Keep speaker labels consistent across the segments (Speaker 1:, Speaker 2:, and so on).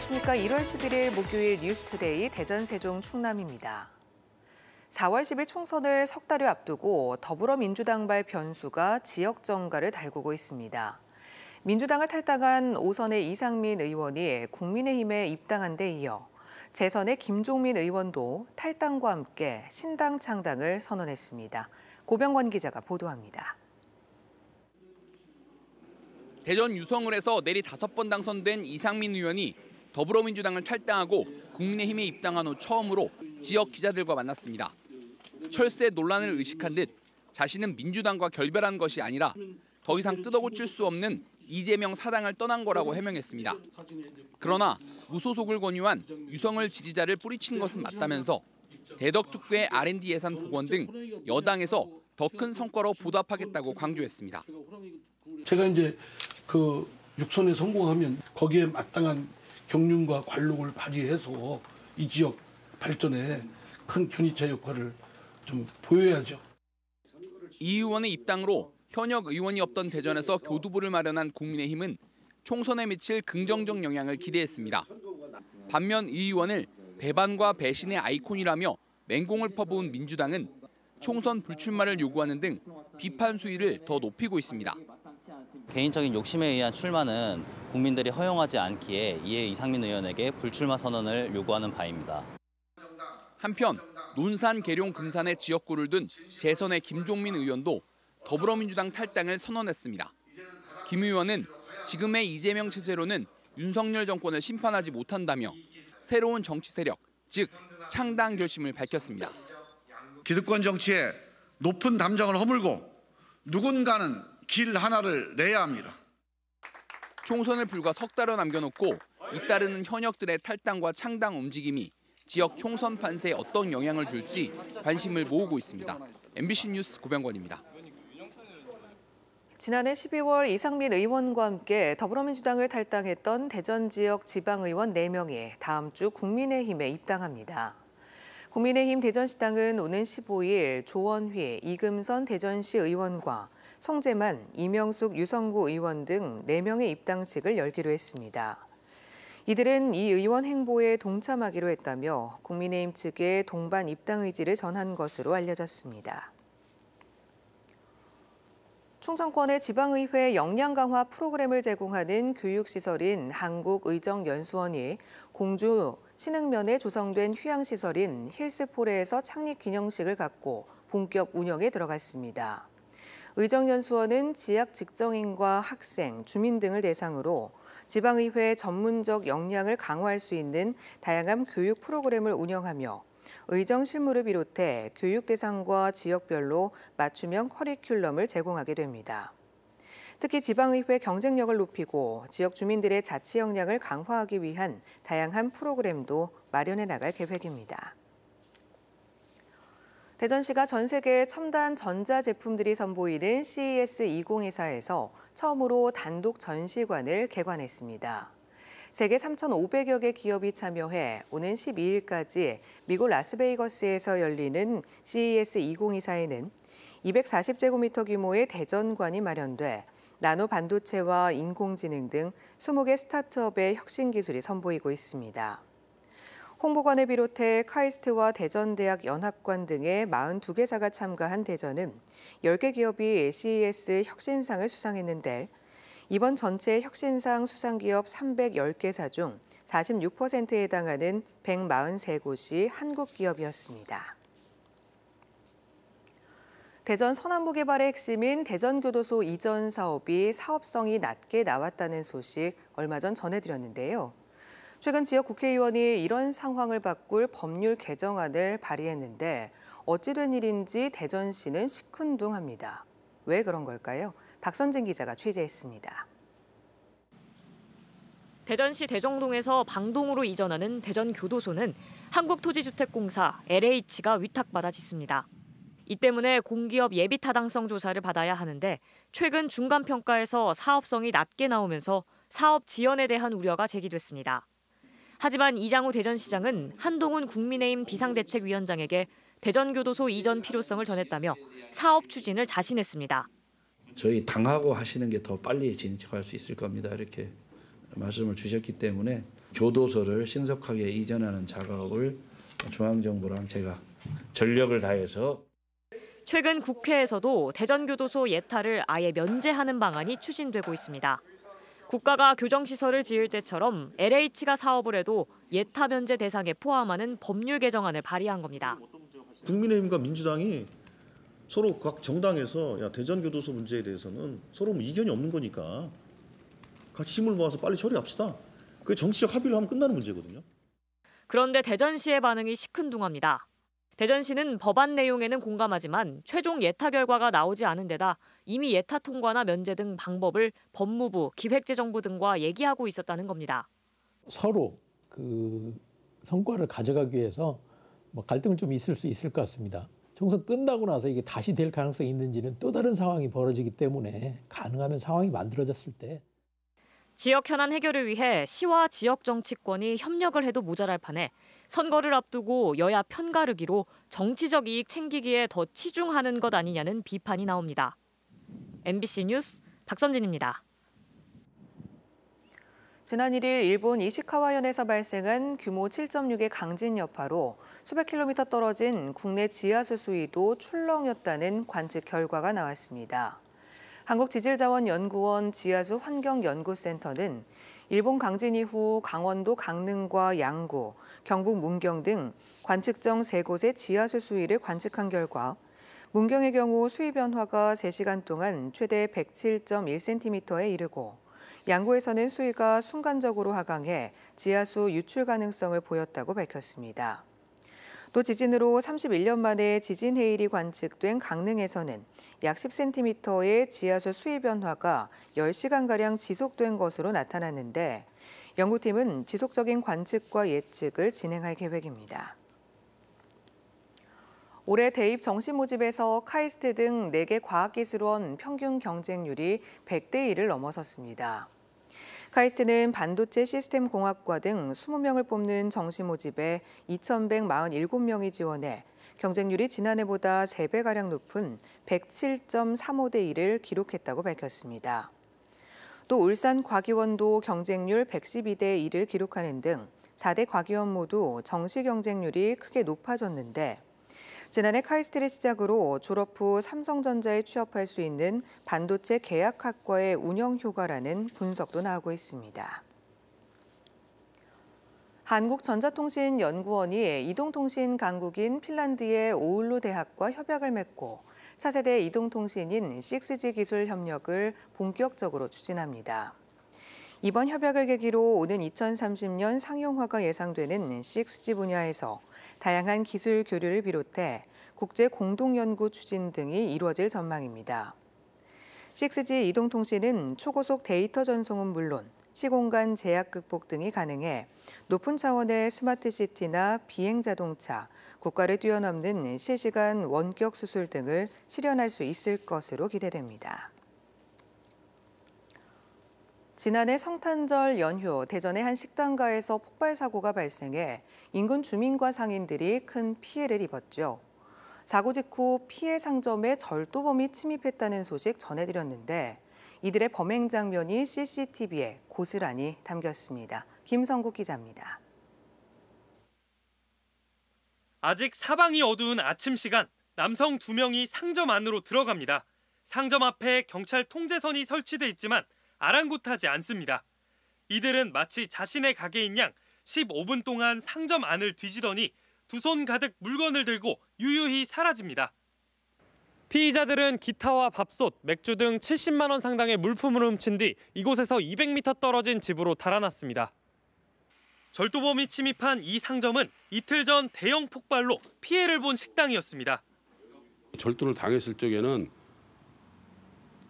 Speaker 1: 안녕하십니까. 1월 11일 목요일 뉴스투데이 대전 세종 충남입니다. 4월 10일 총선을 석 달여 앞두고 더불어민주당발 변수가 지역 정가를 달구고 있습니다. 민주당을 탈당한 오선의 이상민 의원이 국민의힘에 입당한 데 이어 재선의 김종민 의원도 탈당과 함께 신당 창당을 선언했습니다. 고병원 기자가 보도합니다.
Speaker 2: 대전 유성을에서 내리 다섯 번 당선된 이상민 의원이 더불어민주당을 탈당하고 국민의힘에 입당한 후 처음으로 지역 기자들과 만났습니다. 철새 논란을 의식한 듯 자신은 민주당과 결별한 것이 아니라 더 이상 뜯어고칠 수 없는 이재명 사당을 떠난 거라고 해명했습니다. 그러나 무소속을 권유한 유성을 지지자를 뿌리친 것은 맞다면서 대덕특구의 R&D 예산 복원 등 여당에서 더 큰 성과로 보답하겠다고 강조했습니다. 제가 이제 그 육선에 성공하면 거기에 마땅한 경륜과 관록을 발휘해서 이 지역 발전에 큰 견인차 역할을 좀 보여야죠. 이 의원의 입당으로 현역 의원이 없던 대전에서 교두보를 마련한 국민의힘은 총선에 미칠 긍정적 영향을 기대했습니다. 반면 이 의원을 배반과 배신의 아이콘이라며 맹공을 퍼부은 민주당은 총선 불출마를
Speaker 3: 요구하는 등 비판 수위를 더 높이고 있습니다. 개인적인 욕심에 의한 출마는 국민들이 허용하지 않기에 이에 이상민 의원에게 불출마 선언을 요구하는 바입니다.
Speaker 2: 한편 논산, 계룡, 금산의 지역구를 둔 재선의 김종민 의원도 더불어민주당 탈당을 선언했습니다. 김 의원은 지금의 이재명 체제로는 윤석열 정권을 심판하지 못한다며 새로운 정치 세력, 즉 창당 결심을 밝혔습니다. 기득권 정치에 높은 담정을 허물고 누군가는 길 하나를 내야 합니다. 총선을 불과 석 달여 남겨놓고 잇따르는 현역들의 탈당과 창당 움직임이 지역 총선 판세에 어떤 영향을 줄지 관심을 모으고 있습니다. MBC 뉴스 고병권입니다.
Speaker 1: 지난해 12월 이상민 의원과 함께 더불어민주당을 탈당했던 대전 지역 지방의원 4명이 다음 주 국민의힘에 입당합니다. 국민의힘 대전시당은 오는 15일 조원휘, 이금선 대전시 의원과 성재만, 이명숙, 유성구 의원 등 4명의 입당식을 열기로 했습니다. 이들은 이 의원 행보에 동참하기로 했다며 국민의힘 측에 동반 입당 의지를 전한 것으로 알려졌습니다. 충청권의 지방의회 역량 강화 프로그램을 제공하는 교육시설인 한국의정연수원이 공주 신흥면에 조성된 휴양시설인 힐스포레에서 창립 기념식을 갖고 본격 운영에 들어갔습니다. 의정연수원은 지역 직정인과 학생, 주민 등을 대상으로 지방의회의 전문적 역량을 강화할 수 있는 다양한 교육 프로그램을 운영하며 의정 실무를 비롯해 교육 대상과 지역별로 맞춤형 커리큘럼을 제공하게 됩니다. 특히 지방의회 경쟁력을 높이고 지역 주민들의 자치 역량을 강화하기 위한 다양한 프로그램도 마련해 나갈 계획입니다. 대전시가 전 세계 첨단 전자 제품들이 선보이는 CES 2024에서 처음으로 단독 전시관을 개관했습니다. 세계 3,500여 개 기업이 참여해 오는 12일까지 미국 라스베이거스에서 열리는 CES 2024에는 240제곱미터 규모의 대전관이 마련돼 나노 반도체와 인공지능 등 20개 스타트업의 혁신 기술이 선보이고 있습니다. 홍보관을 비롯해 카이스트와 대전대학 연합관 등의 42개사가 참가한 대전은 10개 기업이 CES e 혁신상을 수상했는데 이번 전체 혁신상 수상기업 310개사 중 46%에 해당하는 143곳이 한국 기업이었습니다. 대전 서남부 개발의 핵심인 대전교도소 이전 사업이 사업성이 낮게 나왔다는 소식 얼마 전 전해드렸는데요. 최근 지역 국회의원이 이런 상황을 바꿀 법률 개정안을 발의했는데 어찌된 일인지 대전시는 시큰둥합니다. 왜 그런 걸까요? 박선진 기자가 취재했습니다. 대전시 대정동에서 방동으로 이전하는 대전교도소는
Speaker 4: 한국토지주택공사 LH가 위탁받아 짓습니다. 이 때문에 공기업 예비타당성 조사를 받아야 하는데 최근 중간평가에서 사업성이 낮게 나오면서 사업 지연에 대한 우려가 제기됐습니다. 하지만 이장우 대전시장은 한동훈 국민의힘 비상대책위원장에게 대전교도소 이전 필요성을 전했다며 사업 추진을 자신했습니다.
Speaker 2: 저희 당하고 하시는 게 더 빨리 진척할 수 있을 겁니다. 이렇게 말씀을 주셨기 때문에 교도소를 신속하게 이전하는 작업을
Speaker 3: 중앙정부랑 제가 전력을 다해서
Speaker 4: 최근 국회에서도 대전교도소 예타를 아예 면제하는 방안이 추진되고 있습니다. 국가가 교정시설을 지을 때처럼 LH가 사업을 해도 예타 면제 대상에 포함하는 법률 개정안을 발의한 겁니다.
Speaker 5: 국민의힘과 민주당이 서로 각 정당에서 야 대전교도소 문제에 대해서는 서로 뭐 이견이 없는 거니까 같이
Speaker 3: 힘을 모아서 빨리 처리합시다. 그게 정치적 합의를 하면 끝나는 문제거든요.
Speaker 4: 그런데 대전시의 반응이 시큰둥합니다. 대전시는 법안 내용에는 공감하지만 최종 예타 결과가 나오지 않은 데다 이미 예타 통과나 면제 등 방법을 법무부, 기획재정부 등과 얘기하고 있었다는 겁니다.
Speaker 3: 서로 그 성과를 가져가기 위해서 뭐 갈등은 좀 있을 수 있을 것 같습니다. 총선 끝나고 나서 이게 다시 될 가능성이 있는지는 또 다른 상황이 벌어지기 때문에 가능하면 상황이 만들어졌을 때
Speaker 4: 지역 현안 해결을 위해 시와 지역 정치권이 협력을 해도 모자랄 판에 선거를 앞두고 여야 편가르기로 정치적 이익 챙기기에 더 치중하는 것 아니냐는
Speaker 1: 비판이 나옵니다. MBC 뉴스 박선진입니다. 지난 1일 일본 이시카와현에서 발생한 규모 7.6의 강진 여파로 수백 킬로미터 떨어진 국내 지하수 수위도 출렁였다는 관측 결과가 나왔습니다. 한국지질자원연구원 지하수 환경연구센터는 일본 강진 이후 강원도 강릉과 양구, 경북 문경 등 관측정 세곳의 지하수 수위를 관측한 결과 문경의 경우 수위 변화가 3시간 동안 최대 107.1cm에 이르고 양구에서는 수위가 순간적으로 하강해 지하수 유출 가능성을 보였다고 밝혔습니다. 또 지진으로 31년 만에 지진 해일이 관측된 강릉에서는 약 10cm의 지하수 수위 변화가 10시간가량 지속된 것으로 나타났는데 연구팀은 지속적인 관측과 예측을 진행할 계획입니다. 올해 대입 정시 모집에서 카이스트 등 4개 과학기술원 평균 경쟁률이 100대 1을 넘어섰습니다. 카이스트는 반도체 시스템 공학과 등 20명을 뽑는 정시 모집에 2,147명이 지원해 경쟁률이 지난해보다 3배가량 높은 107.35대 1을 기록했다고 밝혔습니다. 또 울산 과기원도 경쟁률 112대 1을 기록하는 등 4대 과기원 모두 정시 경쟁률이 크게 높아졌는데 지난해 카이스트를 시작으로 졸업 후 삼성전자에 취업할 수 있는 반도체 계약학과의 운영 효과라는 분석도 나오고 있습니다. 한국전자통신연구원이 이동통신 강국인 핀란드의 오울루 대학과 협약을 맺고 차세대 이동통신인 6G 기술 협력을 본격적으로 추진합니다. 이번 협약을 계기로 오는 2030년 상용화가 예상되는 6G 분야에서 다양한 기술 교류를 비롯해 국제 공동연구 추진 등이 이루어질 전망입니다. 6G 이동통신은 초고속 데이터 전송은 물론 시공간 제약 극복 등이 가능해 높은 차원의 스마트시티나 비행자동차, 국가를 뛰어넘는 실시간 원격 수술 등을 실현할 수 있을 것으로 기대됩니다. 지난해 성탄절 연휴 대전의 한 식당가에서 폭발 사고가 발생해 인근 주민과 상인들이 큰 피해를 입었죠. 사고 직후 피해 상점에 절도범이 침입했다는 소식 전해드렸는데 이들의 범행 장면이 CCTV에 고스란히 담겼습니다. 김성국 기자입니다.
Speaker 5: 아직 사방이 어두운 아침 시간 남성 두 명이 상점 안으로 들어갑니다. 상점 앞에 경찰 통제선이 설치돼 있지만 아랑곳하지 않습니다. 이들은 마치 자신의 가게인 양 15분 동안 상점 안을 뒤지더니 두 손 가득 물건을 들고 유유히 사라집니다. 피의자들은 기타와 밥솥, 맥주 등 70만 원 상당의 물품을 훔친 뒤 이곳에서 200m 떨어진 집으로 달아났습니다. 절도범이 침입한 이 상점은 이틀 전 대형 폭발로 피해를 본 식당이었습니다.
Speaker 3: 절도를 당했을 적에는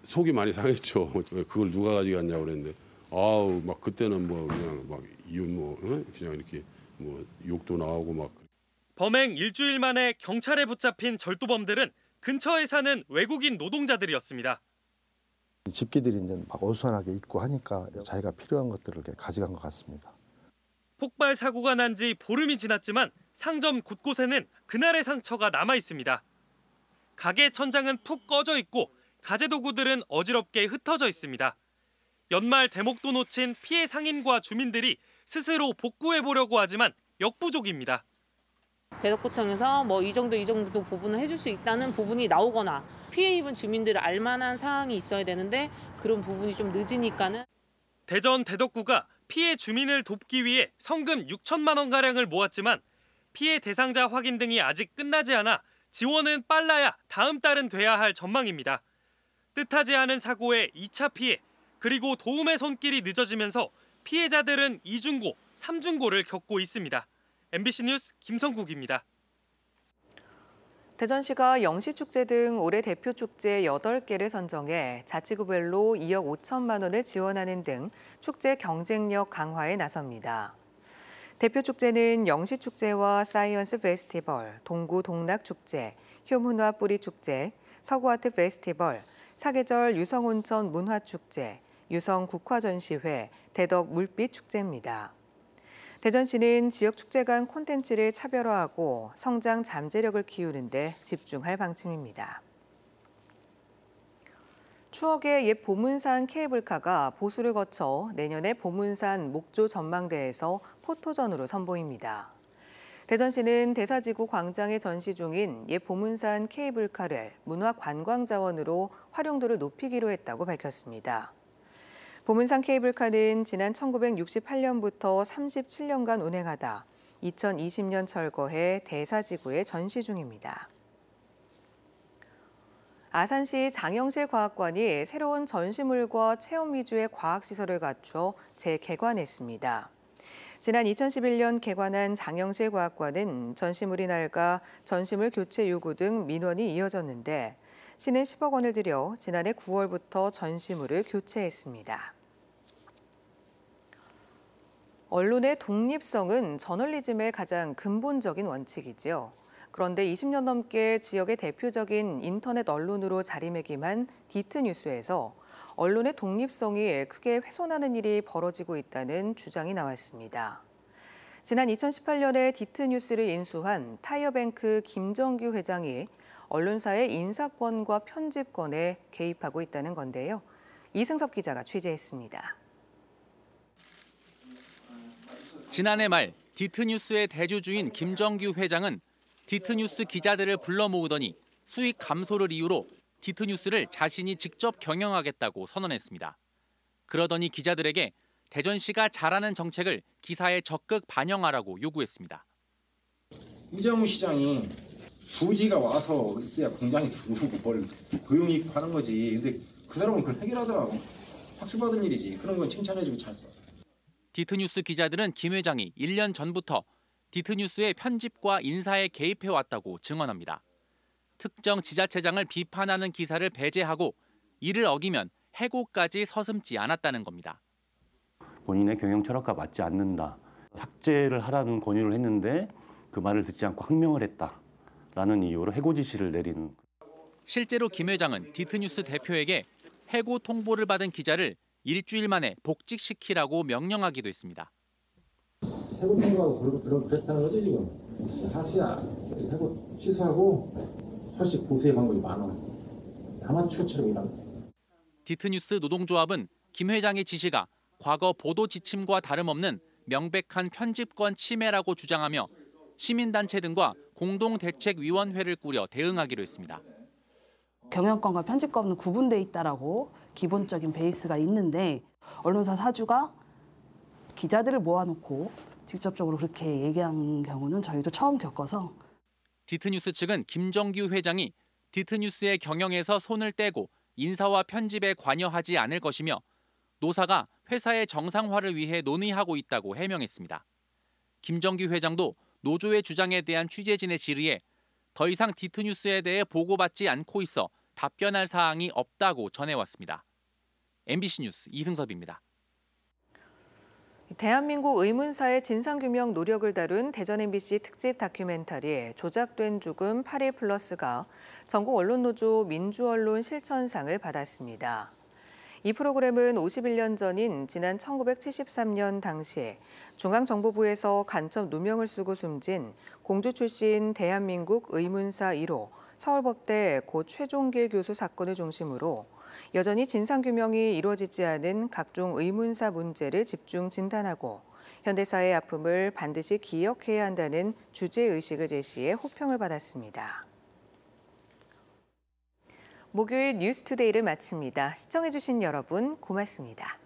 Speaker 3: 속이 많이 상했죠. 뭐, 그걸 누가 가져갔냐 고 그랬는데 아우 막 그때는 뭐 그냥 막 이웃 뭐 그냥 이렇게 뭐 욕도 나오고 막.
Speaker 5: 범행 일주일 만에 경찰에 붙잡힌 절도범들은 근처에 사는 외국인 노동자들이었습니다.
Speaker 3: 집기들이 이제 막 어수선하게 입고 하니까 자기가 필요한 것들을 가져간 것 같습니다.
Speaker 5: 폭발 사고가 난 지 보름이 지났지만 상점 곳곳에는 그날의 상처가 남아 있습니다. 가게 천장은 푹 꺼져 있고 가재 도구들은 어지럽게 흩어져 있습니다. 연말 대목도 놓친 피해 상인과 주민들이 스스로 복구해 보려고 하지만 역부족입니다.
Speaker 1: 대덕구청에서 뭐 이 정도 이 정도 부분을 해줄 수 있다는 부분이 나오거나 피해 입은 주민들을 알만한 사항이 있어야 되는데 그런 부분이 좀 늦으니까는
Speaker 5: 대전 대덕구가 피해 주민을 돕기 위해 성금 6천만 원 가량을 모았지만 피해 대상자 확인 등이 아직 끝나지 않아 지원은 빨라야 다음 달은 돼야 할 전망입니다. 뜻하지 않은 사고의 2차 피해 그리고 도움의 손길이 늦어지면서 피해자들은 이중고, 삼중고를 겪고 있습니다. MBC 뉴스 김성국입니다.
Speaker 1: 대전시가 영시축제 등 올해 대표 축제 8개를 선정해 자치구별로 2억 5천만 원을 지원하는 등 축제 경쟁력 강화에 나섭니다. 대표 축제는 영시축제와 사이언스 페스티벌, 동구 동락 축제, 효문화 뿌리 축제, 서구아트 페스티벌, 사계절 유성온천 문화축제, 유성 국화전시회, 대덕 물빛축제입니다. 대전시는 지역 축제 간 콘텐츠를 차별화하고 성장 잠재력을 키우는 데 집중할 방침입니다. 추억의 옛 보문산 케이블카가 보수를 거쳐 내년에 보문산 목조 전망대에서 포토전으로 선보입니다. 대전시는 대사지구 광장에 전시 중인 옛 보문산 케이블카를 문화 관광 자원으로 활용도를 높이기로 했다고 밝혔습니다. 보문산 케이블카는 지난 1968년부터 37년간 운행하다 2020년 철거해 대사지구에 전시 중입니다. 아산시 장영실과학관이 새로운 전시물과 체험 위주의 과학시설을 갖춰 재개관했습니다. 지난 2011년 개관한 장영실 과학관은 전시물이 날과 전시물 교체 요구 등 민원이 이어졌는데 시는 10억 원을 들여 지난해 9월부터 전시물을 교체했습니다. 언론의 독립성은 저널리즘의 가장 근본적인 원칙이지요. 그런데 20년 넘게 지역의 대표적인 인터넷 언론으로 자리매김한 디트뉴스에서 언론의 독립성이 크게 훼손하는 일이 벌어지고 있다는 주장이 나왔습니다. 지난 2018년에 디트뉴스를 인수한 타이어뱅크 김정규 회장이 언론사의 인사권과 편집권에 개입하고 있다는 건데요. 이승섭 기자가 취재했습니다.
Speaker 3: 지난해 말 디트뉴스의 대주주인 김정규 회장은 디트뉴스 기자들을 불러 모으더니 수익 감소를 이유로 디트뉴스를 자신이 직접 경영하겠다고 선언했습니다. 그러더니 기자들에게 대전시가 잘하는 정책을 기사에 적극 반영하라고 요구했습니다. 이정우 시장이 부지가 와서 있어야 공장이 들어오고 뭘 고용이익 하는 거지. 근데 그 사람은 그걸 해결하더라고. 박수 받은 일이지. 그런 건 칭찬해주고 찼어. 디트뉴스 기자들은 김 회장이 1년 전부터 디트뉴스의 편집과 인사에 개입해 왔다고 증언합니다. 특정 지자체장을 비판하는 기사를 배제하고 이를 어기면 해고까지 서슴지 않았다는 겁니다. 본인의 경영 철학과 맞지 않는다. 삭제를 하라는 권유를 했는데 그 말을 듣지 않고 항명을 했다라는 이유로 해고 지시를 내리는. 실제로 김 회장은 디트뉴스 대표에게 해고 통보를 받은 기자를 일주일 만에 복직시키라고 명령하기도 했습니다. 해고 통보하고 그런 다는 거지 지금 하수 해고 취소하고 훨씬 고수의 방법이 많아. 아마추처럼 일하는 디트뉴스 노동조합은 김 회장의 지시가 과거 보도 지침과 다름없는 명백한 편집권 침해라고 주장하며 시민단체 등과 공동대책위원회를 꾸려 대응하기로 했습니다.
Speaker 1: 경영권과 편집권은 구분돼 있다라고 기본적인 베이스가 있는데 언론사 사주가 기자들을 모아놓고 직접적으로 그렇게 얘기한 경우는 저희도 처음 겪어서
Speaker 3: 디트뉴스 측은 김정규 회장이 디트뉴스의 경영에서 손을 떼고 인사와 편집에 관여하지 않을 것이며 노사가 회사의 정상화를 위해 논의하고 있다고 해명했습니다. 김정규 회장도 노조의 주장에 대한 취재진의 질의에 더 이상 디트뉴스에 대해 보고받지 않고 있어 답변할 사항이 없다고 전해왔습니다. MBC 뉴스 이승섭입니다.
Speaker 1: 대한민국 의문사의 진상규명 노력을 다룬 대전 MBC 특집 다큐멘터리 조작된 죽음 8일 플러스가 전국 언론노조 민주언론 실천상을 받았습니다. 이 프로그램은 51년 전인 지난 1973년 당시 중앙정보부에서 간첩 누명을 쓰고 숨진 공주 출신 대한민국 의문사 1호 서울법대 고 최종길 교수 사건을 중심으로 여전히 진상규명이 이루어지지 않은 각종 의문사 문제를 집중 진단하고 현대사의 아픔을 반드시 기억해야 한다는 주제의식을 제시해 호평을 받았습니다. 목요일 뉴스투데이를 마칩니다. 시청해주신 여러분 고맙습니다.